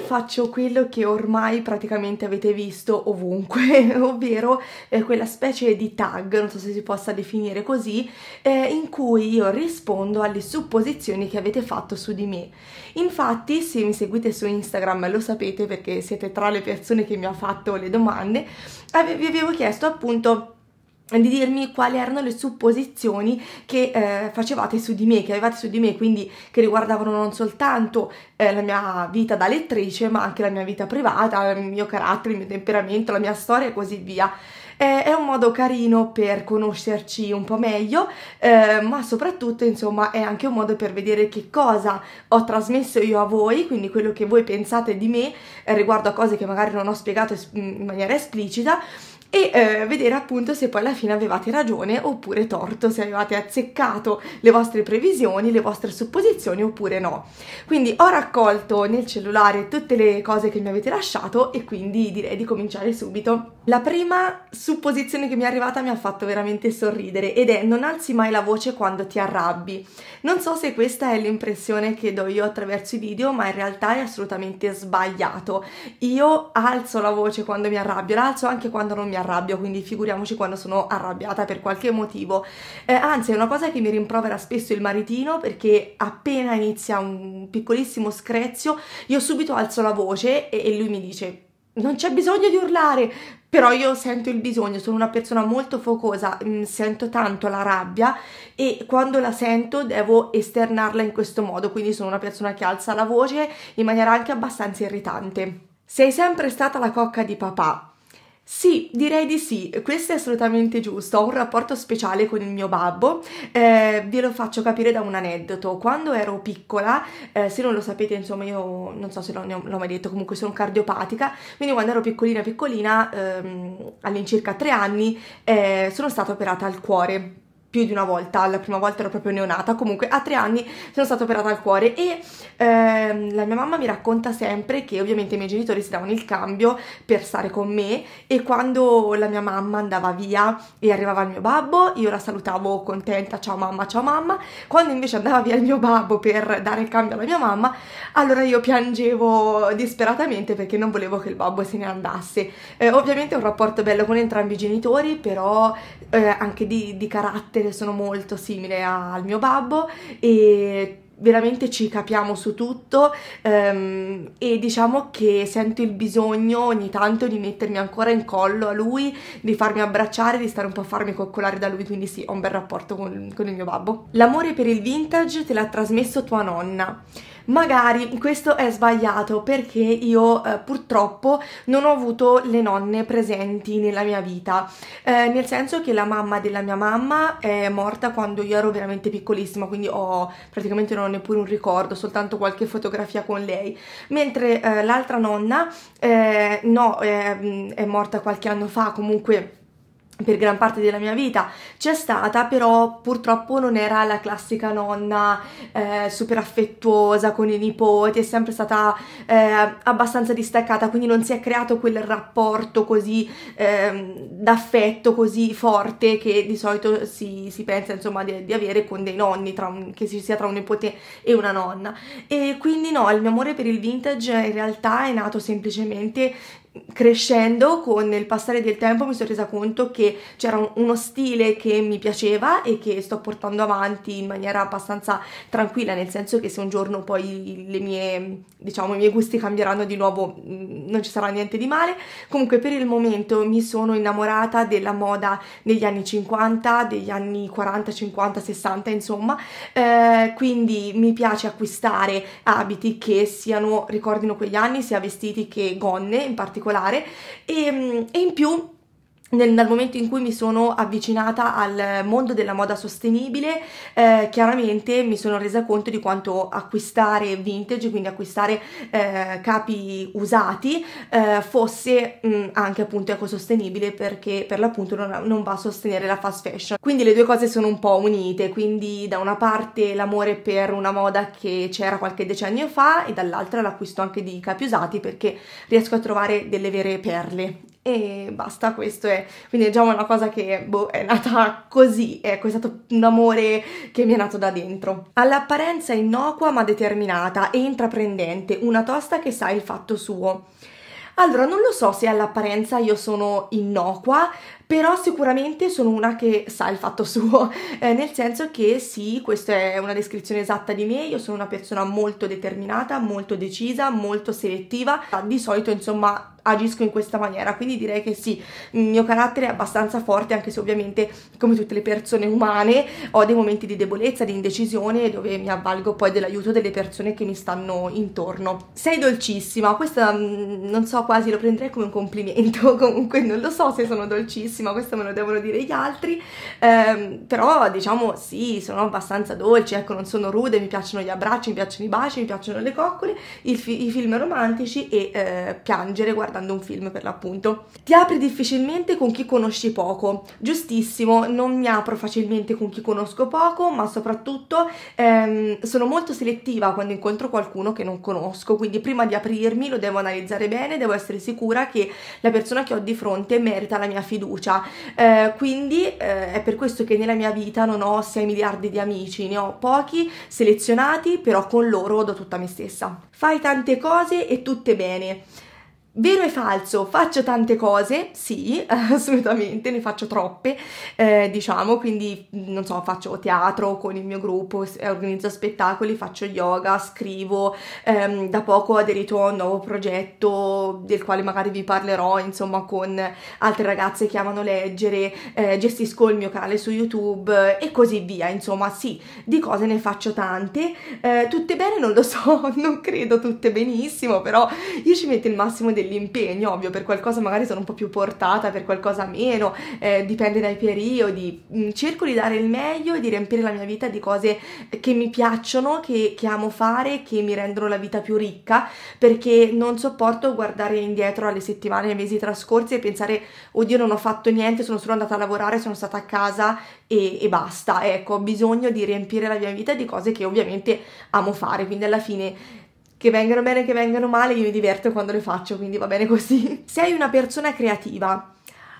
faccio quello che ormai praticamente avete visto ovunque, ovvero eh, quella specie di tag, non so se si possa definire così, eh, in cui io rispondo alle supposizioni che avete fatto su di me. Infatti, se mi seguite su Instagram lo sapete perché siete tra le persone che mi ha fatto le domande, vi avevo chiesto appunto di dirmi quali erano le supposizioni che eh, facevate su di me, che avevate su di me, quindi che riguardavano non soltanto eh, la mia vita da lettrice, ma anche la mia vita privata, il mio carattere, il mio temperamento, la mia storia e così via. Eh, è un modo carino per conoscerci un po' meglio, eh, ma soprattutto, insomma, è anche un modo per vedere che cosa ho trasmesso io a voi, quindi quello che voi pensate di me eh, riguardo a cose che magari non ho spiegato in maniera esplicita e eh, vedere appunto se poi alla fine avevate ragione oppure torto, se avevate azzeccato le vostre previsioni, le vostre supposizioni oppure no. Quindi ho raccolto nel cellulare tutte le cose che mi avete lasciato e quindi direi di cominciare subito. La prima supposizione che mi è arrivata mi ha fatto veramente sorridere ed è non alzi mai la voce quando ti arrabbi. Non so se questa è l'impressione che do io attraverso i video, ma in realtà è assolutamente sbagliato. Io alzo la voce quando mi arrabbio, la alzo anche quando non mi arrabbio arrabbio, quindi figuriamoci quando sono arrabbiata per qualche motivo. Eh, anzi, è una cosa che mi rimprovera spesso il maritino perché appena inizia un piccolissimo screzio, io subito alzo la voce e, e lui mi dice non c'è bisogno di urlare, però io sento il bisogno, sono una persona molto focosa, mm, sento tanto la rabbia e quando la sento devo esternarla in questo modo, quindi sono una persona che alza la voce in maniera anche abbastanza irritante. Sei sempre stata la cocca di papà, sì, direi di sì, questo è assolutamente giusto. Ho un rapporto speciale con il mio babbo, eh, ve lo faccio capire da un aneddoto. Quando ero piccola, eh, se non lo sapete, insomma, io non so se l'ho, l'ho mai detto, comunque sono cardiopatica, quindi quando ero piccolina, piccolina, ehm, all'incirca tre anni, eh, sono stata operata al cuore più di una volta, la prima volta ero proprio neonata, comunque a tre anni sono stata operata al cuore e ehm, la mia mamma mi racconta sempre che ovviamente i miei genitori si davano il cambio per stare con me e quando la mia mamma andava via e arrivava il mio babbo io la salutavo contenta, ciao mamma, ciao mamma, quando invece andava via il mio babbo per dare il cambio alla mia mamma allora io piangevo disperatamente perché non volevo che il babbo se ne andasse. Eh, ovviamente ho un rapporto bello con entrambi i genitori però eh, anche di, di carattere carattere sono molto simile a, al mio babbo e veramente ci capiamo su tutto um, e diciamo che sento il bisogno ogni tanto di mettermi ancora in collo a lui, di farmi abbracciare, di stare un po' a farmi coccolare da lui, quindi sì, ho un bel rapporto con, con il mio babbo. L'amore per il vintage te l'ha trasmesso tua nonna. Magari questo è sbagliato perché io eh, purtroppo non ho avuto le nonne presenti nella mia vita, eh, nel senso che la mamma della mia mamma è morta quando io ero veramente piccolissima, quindi ho praticamente non ho neppure un ricordo, soltanto qualche fotografia con lei, mentre eh, l'altra nonna eh, no, mm, è morta qualche anno fa comunque per gran parte della mia vita c'è stata, però purtroppo non era la classica nonna eh, super affettuosa con i nipoti, è sempre stata eh, abbastanza distaccata, quindi non si è creato quel rapporto così eh, d'affetto così forte che di solito si, si pensa insomma di, di, avere con dei nonni, un, che ci sia tra un nipote e una nonna. E quindi no, il mio amore per il vintage in realtà è nato semplicemente crescendo con il passare del tempo mi sono resa conto che c'era uno stile che mi piaceva e che sto portando avanti in maniera abbastanza tranquilla, nel senso che se un giorno poi le mie, diciamo, i miei gusti cambieranno di nuovo mm, non ci sarà niente di male. Comunque per il momento mi sono innamorata della moda degli anni 50, degli anni 40, 50, 60, insomma, eh, quindi mi piace acquistare abiti che siano ricordino quegli anni, sia vestiti che gonne in particolare particolare e, mm, e in più nel, dal momento in cui mi sono avvicinata al mondo della moda sostenibile, eh, chiaramente mi sono resa conto di quanto acquistare vintage, quindi acquistare eh, capi usati, eh, fosse mh, mm, anche appunto ecosostenibile perché per l'appunto non, non, va a sostenere la fast fashion. Quindi le due cose sono un po' unite, quindi da una parte l'amore per una moda che c'era qualche decennio fa e dall'altra l'acquisto anche di capi usati perché riesco a trovare delle vere perle e basta, questo è, quindi è già una cosa che boh, è nata così, ecco, è stato un amore che mi è nato da dentro. All'apparenza innocua ma determinata e intraprendente, una tosta che sa il fatto suo. Allora, non lo so se all'apparenza io sono innocua, però sicuramente sono una che sa il fatto suo, eh, nel senso che sì, questa è una descrizione esatta di me, io sono una persona molto determinata, molto decisa, molto selettiva, di solito insomma agisco in questa maniera, quindi direi che sì, il mio carattere è abbastanza forte, anche se ovviamente come tutte le persone umane ho dei momenti di debolezza, di indecisione dove mi avvalgo poi dell'aiuto delle persone che mi stanno intorno. Sei dolcissima, questa mm, non so quasi lo prenderei come un complimento, comunque non lo so se sono dolcissima, questo me lo devono dire gli altri, ehm, però diciamo sì, sono abbastanza dolce, ecco non sono rude, mi piacciono gli abbracci, mi piacciono i baci, mi piacciono le coccole, i, fi i film romantici e eh, piangere guardando guardando un film per l'appunto. Ti apri difficilmente con chi conosci poco. Giustissimo, non mi apro facilmente con chi conosco poco, ma soprattutto ehm, sono molto selettiva quando incontro qualcuno che non conosco, quindi prima di aprirmi lo devo analizzare bene, devo essere sicura che la persona che ho di fronte merita la mia fiducia. Eh, quindi eh, è per questo che nella mia vita non ho 6 miliardi di amici, ne ho pochi selezionati, però con loro do tutta me stessa. Fai tante cose e tutte bene. Vero e falso, faccio tante cose, sì, assolutamente, ne faccio troppe, eh, diciamo, quindi non so, faccio teatro con il mio gruppo, organizzo spettacoli, faccio yoga, scrivo, ehm, da poco ho aderito a un nuovo progetto del quale magari vi parlerò, insomma, con altre ragazze che amano leggere, eh, gestisco il mio canale su YouTube e così via, insomma, sì, di cose ne faccio tante, eh, tutte bene non lo so, non credo tutte benissimo, però io ci metto il massimo del dell'impegno, ovvio, per qualcosa magari sono un po' più portata, per qualcosa meno, eh, dipende dai periodi. Mm, cerco di dare il meglio e di riempire la mia vita di cose che mi piacciono, che, che amo fare, che mi rendono la vita più ricca, perché non sopporto guardare indietro alle settimane ai mesi trascorsi e pensare, oddio, non ho fatto niente, sono solo andata a lavorare, sono stata a casa e, e basta. Ecco, ho bisogno di riempire la mia vita di cose che ovviamente amo fare, quindi alla fine che vengano bene, che vengano male, io mi diverto quando le faccio, quindi va bene così. Sei una persona creativa.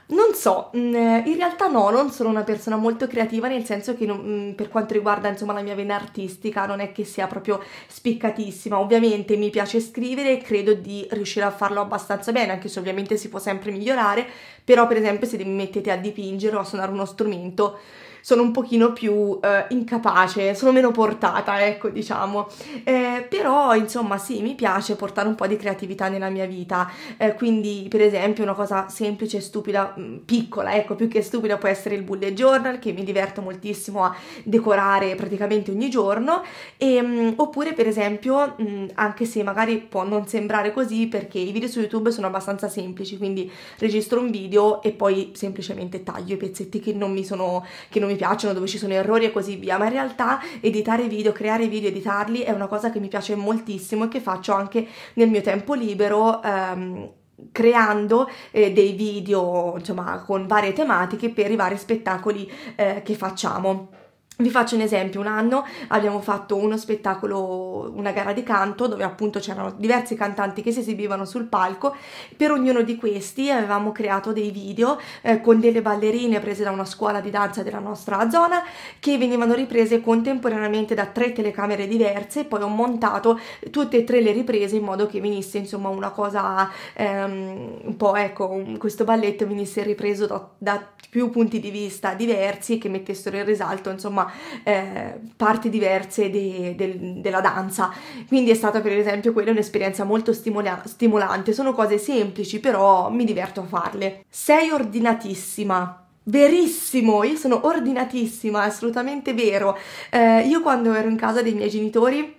Non so, mm, in realtà no, non sono una persona molto creativa, nel senso che non, mm, per quanto riguarda insomma, la mia vena artistica non è che sia proprio spiccatissima. Ovviamente mi piace scrivere e credo di riuscire a farlo abbastanza bene, anche se ovviamente si può sempre migliorare, però per esempio se mi mettete a dipingere o a suonare uno strumento sono un pochino più eh, incapace, sono meno portata, ecco, diciamo. Eh, però, insomma, sì, mi piace portare un po' di creatività nella mia vita, eh, quindi, per esempio, una cosa semplice, stupida, mm, piccola, ecco, più che stupida può essere il bullet journal, che mi diverto moltissimo a decorare praticamente ogni giorno, e, ehm, mh, oppure, per esempio, mh, mm, anche se magari può non sembrare così, perché i video su YouTube sono abbastanza semplici, quindi registro un video e poi semplicemente taglio i pezzetti che non mi sono... Che non mi piacciono, dove ci sono errori e così via, ma in realtà editare video, creare video, editarli è una cosa che mi piace moltissimo e che faccio anche nel mio tempo libero. Ehm, creando eh, dei video insomma con varie tematiche per i vari spettacoli eh, che facciamo. Vi faccio un esempio, un anno abbiamo fatto uno spettacolo, una gara di canto dove appunto c'erano diversi cantanti che si esibivano sul palco, per ognuno di questi avevamo creato dei video eh, con delle ballerine prese da una scuola di danza della nostra zona che venivano riprese contemporaneamente da tre telecamere diverse, poi ho montato tutte e tre le riprese in modo che venisse insomma una cosa ehm, un po' ecco, questo balletto venisse ripreso da, da più punti di vista diversi e che mettessero in risalto insomma eh, parti diverse de, de, della danza. Quindi è stata per esempio quella un'esperienza molto stimola- stimolante, sono cose semplici però mi diverto a farle. Sei ordinatissima. Verissimo, io sono ordinatissima, assolutamente vero. Eh, io quando ero in casa dei miei genitori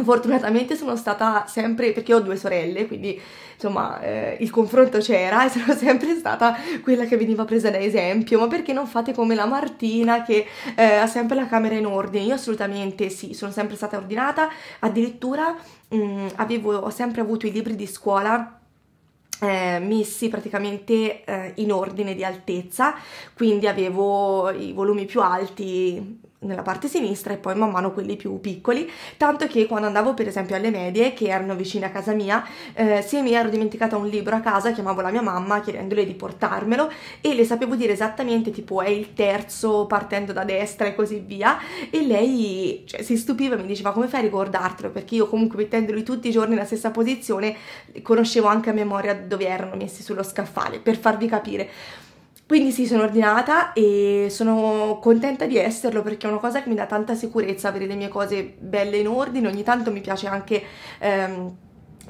Fortunatamente sono stata sempre, perché ho due sorelle, quindi insomma eh, il confronto c'era e sono sempre stata quella che veniva presa da esempio, ma perché non fate come la Martina che eh, ha sempre la camera in ordine? Io assolutamente sì, sono sempre stata ordinata, addirittura mh, mm, avevo, ho sempre avuto i libri di scuola eh, messi praticamente eh, in ordine di altezza, quindi avevo i volumi più alti nella parte sinistra e poi man mano quelli più piccoli, tanto che quando andavo per esempio alle medie, che erano vicine a casa mia, eh, se mi ero dimenticata un libro a casa chiamavo la mia mamma chiedendole di portarmelo e le sapevo dire esattamente tipo è il terzo partendo da destra e così via e lei cioè, si stupiva e mi diceva come fai a ricordartelo perché io comunque mettendoli tutti i giorni nella stessa posizione conoscevo anche a memoria dove erano messi sullo scaffale per farvi capire quindi sì, sono ordinata e sono contenta di esserlo perché è una cosa che mi dà tanta sicurezza, avere le mie cose belle in ordine, ogni tanto mi piace anche... Ehm,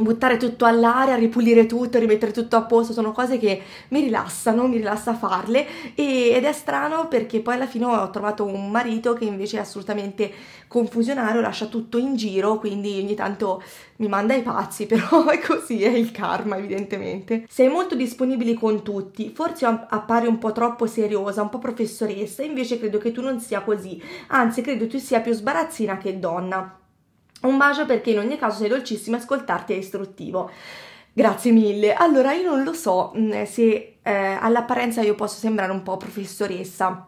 buttare tutto all'aria, ripulire tutto, rimettere tutto a posto, sono cose che mi rilassano, mi rilassa farle e, ed è strano perché poi alla fine ho trovato un marito che invece è assolutamente confusionario, lascia tutto in giro, quindi ogni tanto mi manda ai pazzi, però è così, è il karma evidentemente. Sei molto disponibile con tutti, forse appari un po' troppo seriosa, un po' professoressa, invece credo che tu non sia così, anzi credo tu sia più sbarazzina che donna. Un bacio perché in ogni caso sei dolcissimo e ascoltarti è istruttivo. Grazie mille. Allora, io non lo so mm, se eh, all'apparenza io posso sembrare un po' professoressa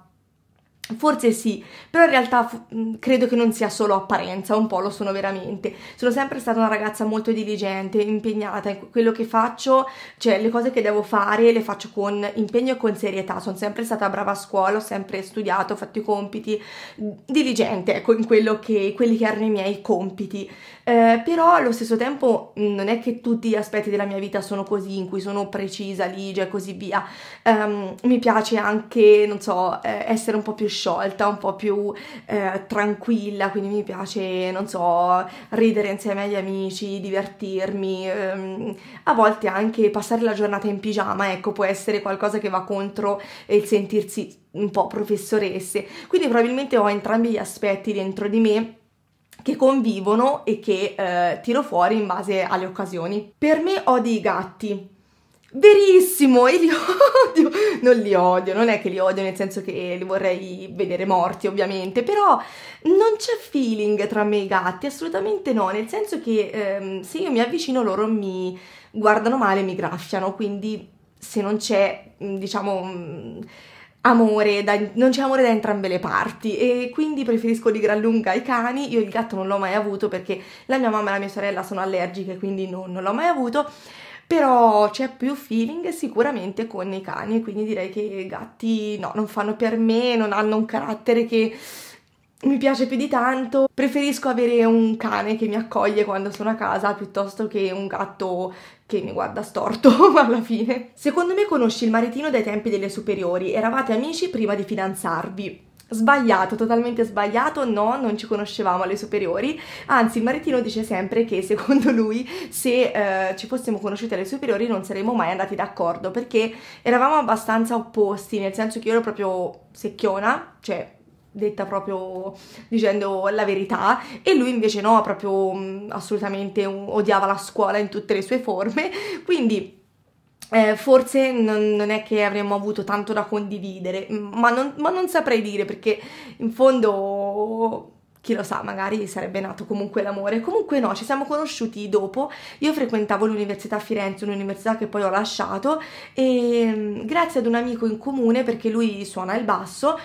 Forse sì, però in realtà f- credo che non sia solo apparenza, un po' lo sono veramente. Sono sempre stata una ragazza molto diligente, impegnata in quello che faccio, cioè le cose che devo fare le faccio con impegno e con serietà. Sono sempre stata brava a scuola, ho sempre studiato, ho fatto i compiti, diligente ecco, in che, quelli che erano i miei compiti. Eh, però allo stesso tempo non è che tutti gli aspetti della mia vita sono così, in cui sono precisa, ligia e così via. Um, mi piace anche, non so, eh, essere un po' più sciolta, un po' più eh, tranquilla, quindi mi piace, non so, ridere insieme agli amici, divertirmi, ehm, a volte anche passare la giornata in pigiama, ecco, può essere qualcosa che va contro il sentirsi un po' professoresse. Quindi probabilmente ho entrambi gli aspetti dentro di me che convivono e che eh, tiro fuori in base alle occasioni. Per me ho dei gatti Verissimo, e li odio, non li odio, non è che li odio nel senso che li vorrei vedere morti ovviamente, però non c'è feeling tra me e i gatti, assolutamente no, nel senso che ehm, se io mi avvicino loro mi guardano male, mi graffiano, quindi se non c'è, mm, diciamo, mm, amore, da, non c'è amore da entrambe le parti e quindi preferisco di gran lunga i cani, io il gatto non l'ho mai avuto perché la mia mamma e la mia sorella sono allergiche, quindi non, non l'ho mai avuto però c'è più feeling sicuramente con i cani, quindi direi che i gatti no, non fanno per me, non hanno un carattere che mi piace più di tanto. Preferisco avere un cane che mi accoglie quando sono a casa piuttosto che un gatto che mi guarda storto alla fine. Secondo me conosci il maritino dai tempi delle superiori, eravate amici prima di fidanzarvi. Sbagliato, totalmente sbagliato, no, non ci conoscevamo alle superiori, anzi il maritino dice sempre che secondo lui se eh, ci fossimo conosciuti alle superiori non saremmo mai andati d'accordo perché eravamo abbastanza opposti, nel senso che io ero proprio secchiona, cioè detta proprio dicendo la verità e lui invece no, proprio mm, assolutamente odiava la scuola in tutte le sue forme, quindi eh, forse non, non, è che avremmo avuto tanto da condividere, mm, ma non, ma non saprei dire perché in fondo chi lo sa, magari sarebbe nato comunque l'amore. Comunque no, ci siamo conosciuti dopo. Io frequentavo l'università a Firenze, un'università che poi ho lasciato e mm, grazie ad un amico in comune perché lui suona il basso,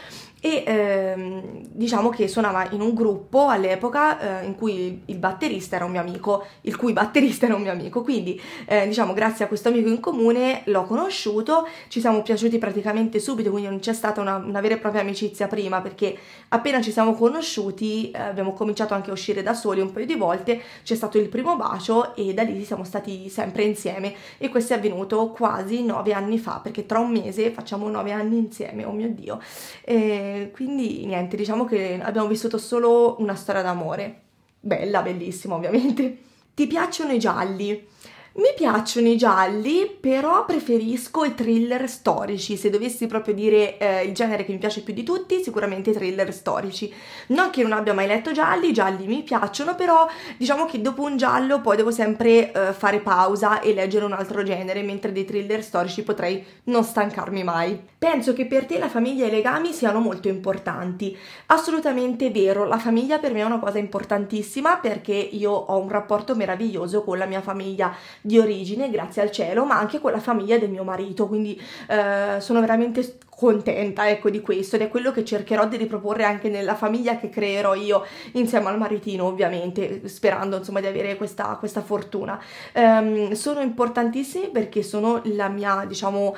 e ehm, diciamo che suonava in un gruppo all'epoca eh, in cui il batterista era un mio amico, il cui batterista era un mio amico, quindi eh, diciamo grazie a questo amico in comune l'ho conosciuto, ci siamo piaciuti praticamente subito, quindi non c'è stata una, una vera e propria amicizia prima perché appena ci siamo conosciuti eh, abbiamo cominciato anche a uscire da soli un paio di volte, c'è stato il primo bacio e da lì siamo stati sempre insieme e questo è avvenuto quasi nove anni fa perché tra un mese facciamo nove anni insieme, oh mio Dio. E quindi niente, diciamo che abbiamo vissuto solo una storia d'amore. Bella, bellissima ovviamente. Ti piacciono i gialli? Mi piacciono i gialli, però preferisco i thriller storici. Se dovessi proprio dire eh, il genere che mi piace più di tutti, sicuramente i thriller storici. Non che non abbia mai letto gialli, i gialli mi piacciono, però diciamo che dopo un giallo poi devo sempre eh, fare pausa e leggere un altro genere, mentre dei thriller storici potrei non stancarmi mai. Penso che per te la famiglia e i legami siano molto importanti. Assolutamente vero, la famiglia per me è una cosa importantissima perché io ho un rapporto meraviglioso con la mia famiglia di origine, grazie al cielo, ma anche con la famiglia del mio marito, quindi eh, sono veramente contenta ecco di questo ed è quello che cercherò di riproporre anche nella famiglia che creerò io insieme al maritino ovviamente sperando insomma di avere questa, questa fortuna um, sono importantissimi perché sono la mia diciamo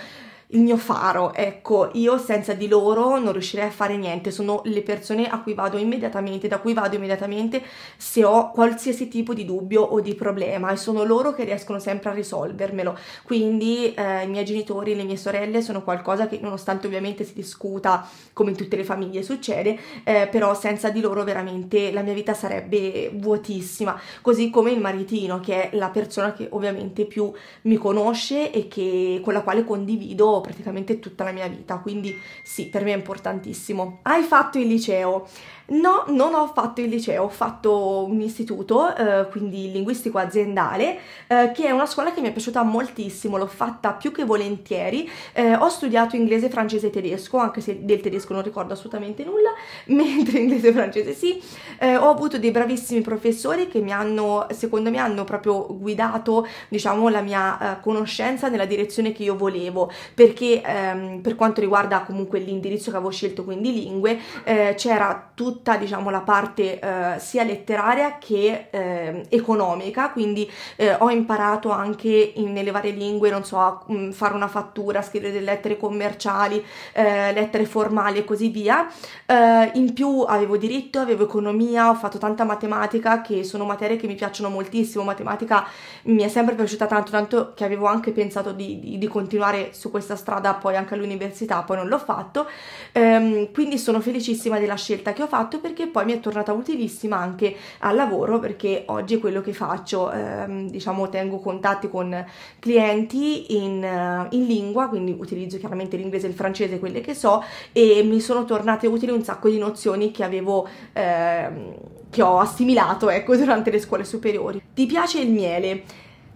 il mio faro, ecco, io senza di loro non riuscirei a fare niente, sono le persone a cui vado immediatamente, da cui vado immediatamente se ho qualsiasi tipo di dubbio o di problema e sono loro che riescono sempre a risolvermelo, quindi eh, i miei genitori, le mie sorelle sono qualcosa che nonostante ovviamente si discuta come in tutte le famiglie succede, eh, però senza di loro veramente la mia vita sarebbe vuotissima, così come il maritino che è la persona che ovviamente più mi conosce e che, con la quale condivido praticamente tutta la mia vita, quindi sì, per me è importantissimo. Hai fatto il liceo? No, non ho fatto il liceo, ho fatto un istituto, eh, quindi linguistico aziendale, eh, che è una scuola che mi è piaciuta moltissimo, l'ho fatta più che volentieri, eh, ho studiato inglese, francese e tedesco, anche se del tedesco non ricordo assolutamente nulla, mentre inglese e francese sì, eh, ho avuto dei bravissimi professori che mi hanno, secondo me, hanno proprio guidato, diciamo, la mia eh, conoscenza nella direzione che io volevo, per perché ehm, per quanto riguarda comunque l'indirizzo che avevo scelto, quindi lingue, eh, c'era tutta diciamo la parte eh, sia letteraria che eh, economica, quindi eh, ho imparato anche in, nelle varie lingue, non so, a, mm, fare una fattura, scrivere delle lettere commerciali, eh, lettere formali e così via. Eh, in più avevo diritto, avevo economia, ho fatto tanta matematica che sono materie che mi piacciono moltissimo, matematica mi è sempre piaciuta tanto, tanto che avevo anche pensato di, di, di continuare su questa strada poi anche all'università, poi non l'ho fatto, ehm, quindi sono felicissima della scelta che ho fatto perché poi mi è tornata utilissima anche al lavoro perché oggi è quello che faccio, ehm, diciamo tengo contatti con clienti in, in lingua, quindi utilizzo chiaramente l'inglese e il francese, quelle che so, e mi sono tornate utili un sacco di nozioni che avevo... Ehm, che ho assimilato ecco durante le scuole superiori. Ti piace il miele?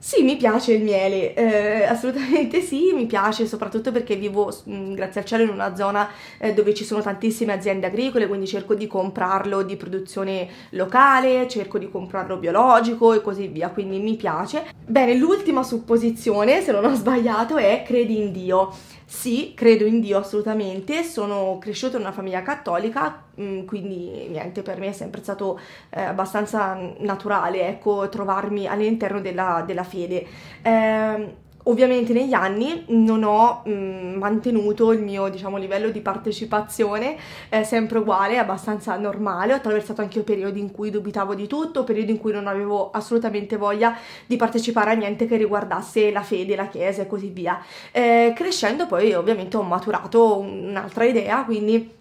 Sì, mi piace il miele, eh, assolutamente sì, mi piace soprattutto perché vivo, mh, mm, grazie al cielo, in una zona eh, dove ci sono tantissime aziende agricole, quindi cerco di comprarlo di produzione locale, cerco di comprarlo biologico e così via, quindi mi piace. Bene, l'ultima supposizione, se non ho sbagliato, è credi in Dio. Sì, credo in Dio assolutamente, sono cresciuta in una famiglia cattolica, mm, quindi niente, per me è sempre stato eh, abbastanza naturale, ecco, trovarmi all'interno della, della, fede. Eh, Ovviamente negli anni non ho mh, mm, mantenuto il mio diciamo, livello di partecipazione eh, sempre uguale, abbastanza normale, ho attraversato anche periodi in cui dubitavo di tutto, periodi in cui non avevo assolutamente voglia di partecipare a niente che riguardasse la fede, la chiesa e così via. Eh, crescendo poi ovviamente ho maturato un'altra idea, quindi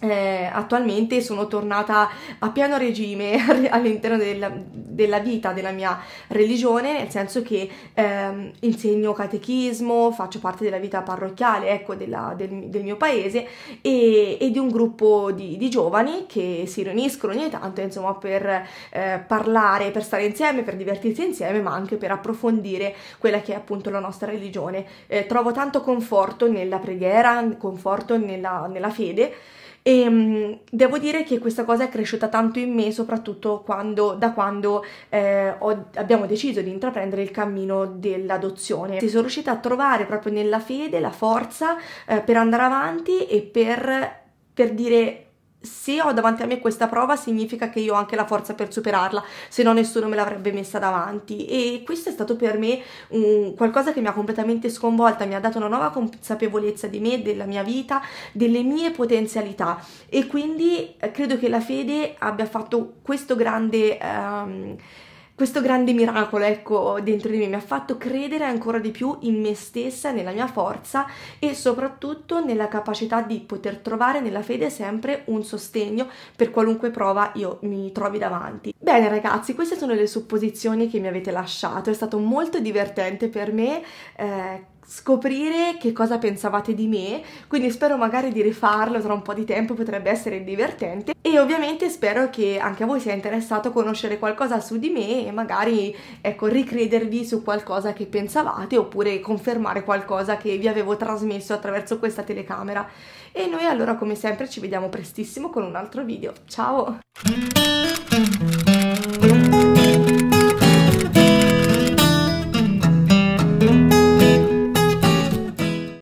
eh, attualmente sono tornata a pieno regime all'interno della, della, vita della mia religione, nel senso che ehm, insegno catechismo, faccio parte della vita parrocchiale ecco, della, del, del, mio paese e, e di un gruppo di, di, giovani che si riuniscono ogni tanto insomma, per eh, parlare, per stare insieme, per divertirsi insieme, ma anche per approfondire quella che è appunto la nostra religione. Eh, trovo tanto conforto nella preghiera, conforto nella, nella fede. E ehm, mh, devo dire che questa cosa è cresciuta tanto in me, soprattutto quando, da quando eh, ho, abbiamo deciso di intraprendere il cammino dell'adozione. Si sono riuscita a trovare proprio nella fede la forza eh, per andare avanti e per, per dire se ho davanti a me questa prova significa che io ho anche la forza per superarla, se no nessuno me l'avrebbe messa davanti e questo è stato per me um, qualcosa che mi ha completamente sconvolta, mi ha dato una nuova consapevolezza di me, della mia vita, delle mie potenzialità e quindi eh, credo che la fede abbia fatto questo grande... Um, questo grande miracolo, ecco, dentro di me mi ha fatto credere ancora di più in me stessa, nella mia forza e soprattutto nella capacità di poter trovare nella fede sempre un sostegno per qualunque prova io mi trovi davanti. Bene ragazzi, queste sono le supposizioni che mi avete lasciato, è stato molto divertente per me. Eh, scoprire che cosa pensavate di me, quindi spero magari di rifarlo tra un po' di tempo, potrebbe essere divertente e ovviamente spero che anche a voi sia interessato conoscere qualcosa su di me e magari ecco ricredervi su qualcosa che pensavate oppure confermare qualcosa che vi avevo trasmesso attraverso questa telecamera. E noi allora come sempre ci vediamo prestissimo con un altro video. Ciao!